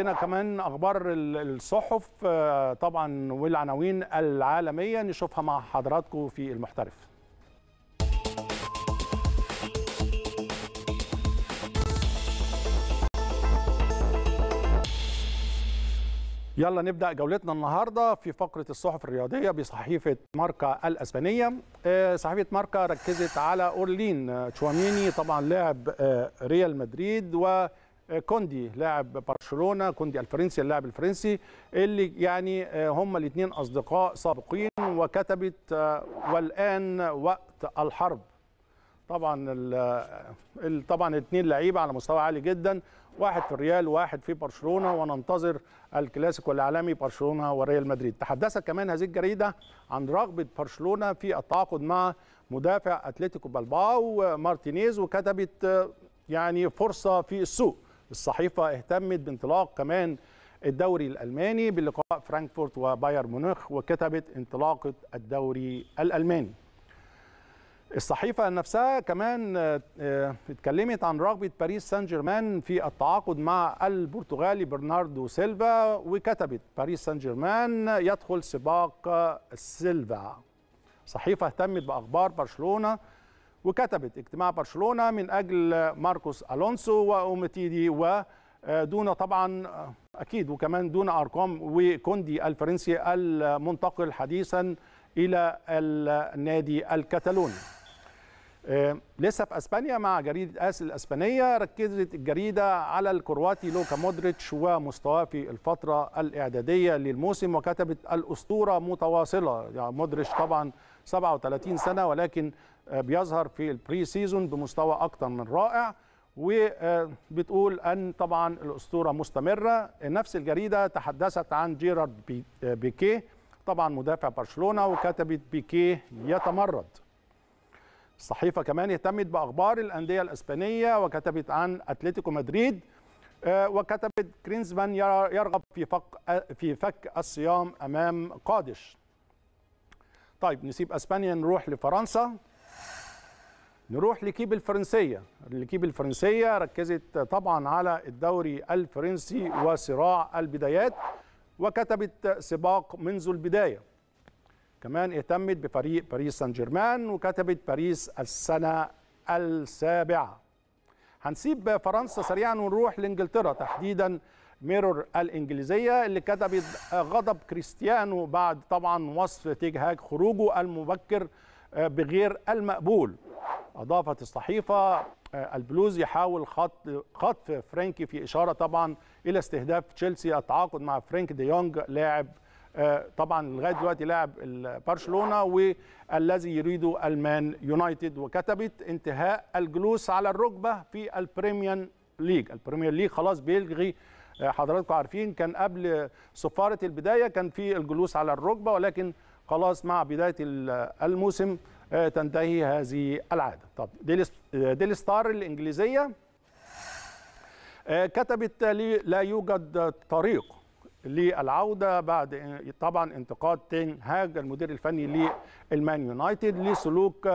عندنا كمان اخبار الصحف آه، طبعا والعناوين العالميه نشوفها مع حضراتكم في المحترف يلا نبدا جولتنا النهارده في فقره الصحف الرياضيه بصحيفه ماركا الاسبانيه آه، صحيفه ماركا ركزت على اورلين آه، تشواميني طبعا لاعب ريال مدريد و كوندي لاعب برشلونه كوندي الفرنسي اللاعب الفرنسي اللي يعني آه، هم الاثنين اصدقاء سابقين وكتبت آه، والان وقت الحرب طبعا آه، طبعا الاثنين لعيبه على مستوى عالي جدا واحد في الريال واحد في برشلونه وننتظر الكلاسيكو العالمي برشلونه وريال مدريد تحدثت كمان هذه الجريده عن رغبه برشلونه في التعاقد مع مدافع اتلتيكو بالباو مارتينيز وكتبت يعني فرصه في السوق الصحيفه اهتمت بانطلاق كمان الدوري الالماني بلقاء فرانكفورت وبايرن ميونخ وكتبت انطلاقه الدوري الالماني الصحيفة نفسها كمان آه، اتكلمت عن رغبة باريس سان جيرمان في التعاقد مع البرتغالي برناردو سيلفا وكتبت باريس سان جيرمان يدخل سباق سيلفا صحيفة اهتمت بأخبار برشلونة وكتبت اجتماع برشلونة من أجل ماركوس ألونسو وأومتيدي ودون طبعا أكيد وكمان دون أرقام وكوندي الفرنسي المنتقل حديثا إلى النادي الكتالوني آه، لسه في اسبانيا مع جريده اس الاسبانيه ركزت الجريده على الكرواتي لوكا مودريتش ومستواه في الفتره الاعداديه للموسم وكتبت الاسطوره متواصله يعني مودريتش طبعا 37 سنه ولكن آه، بيظهر في البري سيزون بمستوى اكثر من رائع وبتقول آه، ان طبعا الاسطوره مستمره نفس الجريده تحدثت عن جيرارد بيكيه طبعا مدافع برشلونه وكتبت بيكيه يتمرد الصحيفه كمان اهتمت باخبار الانديه الاسبانيه وكتبت عن اتلتيكو مدريد آه، وكتبت كرينزمان يرغب في فك في فك الصيام امام قادش طيب نسيب اسبانيا نروح لفرنسا نروح لكيب الفرنسيه الكيب الفرنسيه ركزت طبعا على الدوري الفرنسي وصراع البدايات وكتبت سباق منذ البدايه كمان اهتمت بفريق باريس سان جيرمان وكتبت باريس السنة السابعة هنسيب فرنسا سريعا ونروح لانجلترا تحديدا ميرور الانجليزيه اللي كتبت غضب كريستيانو بعد طبعا وصف تيج هاج خروجه المبكر آه، بغير المقبول اضافت الصحيفه آه، البلوز يحاول خط خطف فرانكي في اشاره طبعا الى استهداف تشيلسي التعاقد مع فرانك دي يونج لاعب آه، طبعا لغايه دلوقتي لاعب برشلونه والذي يريده المان يونايتد وكتبت انتهاء الجلوس على الركبه في البريميان ليج البريمير ليج خلاص بيلغي آه، حضراتكم عارفين كان قبل صفاره البدايه كان في الجلوس على الركبه ولكن خلاص مع بدايه الموسم آه، تنتهي هذه العاده طب ديلي ستار الانجليزيه كتبت لا يوجد طريق للعوده بعد طبعا انتقاد تين هاج المدير الفني للمان يونايتد لسلوك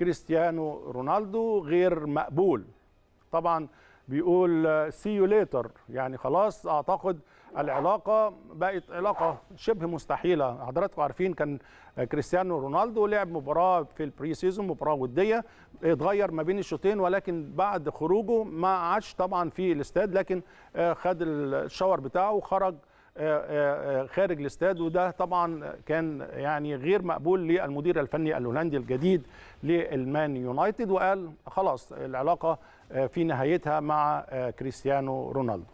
كريستيانو رونالدو غير مقبول طبعا بيقول سي يو ليتر يعني خلاص اعتقد العلاقه بقت علاقه شبه مستحيله حضراتكم عارفين كان كريستيانو رونالدو لعب مباراه في البري سيزون مباراه وديه اتغير ما بين الشوطين ولكن بعد خروجه ما عادش طبعا في الاستاد لكن آه، خد الشاور بتاعه وخرج آه، آه، آه، خارج الاستاد وده طبعا كان يعني غير مقبول للمدير الفني الهولندي الجديد للمان يونايتد وقال خلاص العلاقه في نهايتها مع كريستيانو رونالدو